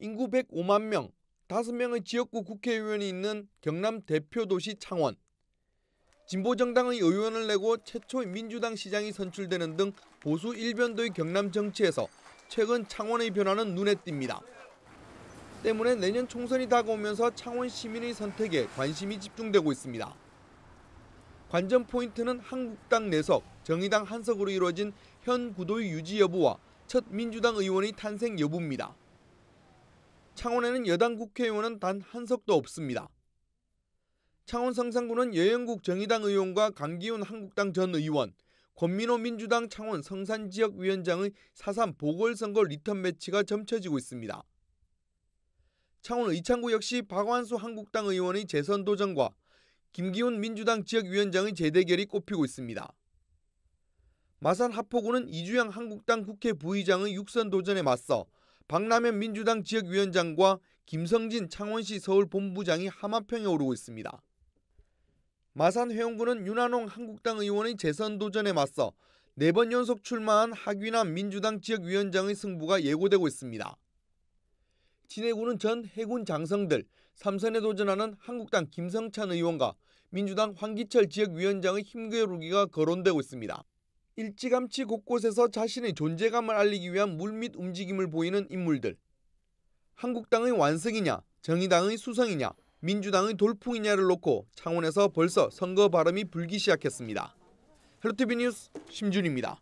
인구 105만 명, 5명의 지역구 국회의원이 있는 경남 대표 도시 창원. 진보 정당의 의원을 내고 최초 의 민주당 시장이 선출되는 등 보수 일변도의 경남 정치에서 최근 창원의 변화는 눈에 띕니다. 때문에 내년 총선이 다가오면서 창원 시민의 선택에 관심이 집중되고 있습니다. 관전 포인트는 한국당 내석, 정의당 한석으로 이루어진 현 구도의 유지 여부와 첫 민주당 의원의 탄생 여부입니다. 창원에는 여당 국회의원은 단 한 석도 없습니다. 창원 성산구는 여영국 정의당 의원과 강기훈 한국당 전 의원, 권민호 민주당 창원 성산지역위원장의 사산 보궐선거 리턴 매치가 점쳐지고 있습니다. 창원 의창구 역시 박완수 한국당 의원의 재선 도전과 김기훈 민주당 지역위원장의 재대결이 꼽히고 있습니다. 마산 합포구는 이주영 한국당 국회 부의장의 육선 도전에 맞서 박남현 민주당 지역위원장과 김성진 창원시 서울본부장이 하마평에 오르고 있습니다. 마산 회원군은 윤한홍 한국당 의원의 재선 도전에 맞서 4번 연속 출마한 하귀남 민주당 지역위원장의 승부가 예고되고 있습니다. 진해군은 전 해군 장성들 3선에 도전하는 한국당 김성찬 의원과 민주당 황기철 지역위원장의 힘겨루기가 거론되고 있습니다. 일찌감치 곳곳에서 자신의 존재감을 알리기 위한 물밑 움직임을 보이는 인물들. 한국당의 완승이냐, 정의당의 수성이냐, 민주당의 돌풍이냐를 놓고 창원에서 벌써 선거 발음이 불기 시작했습니다. 헬로티비 뉴스 심준입니다.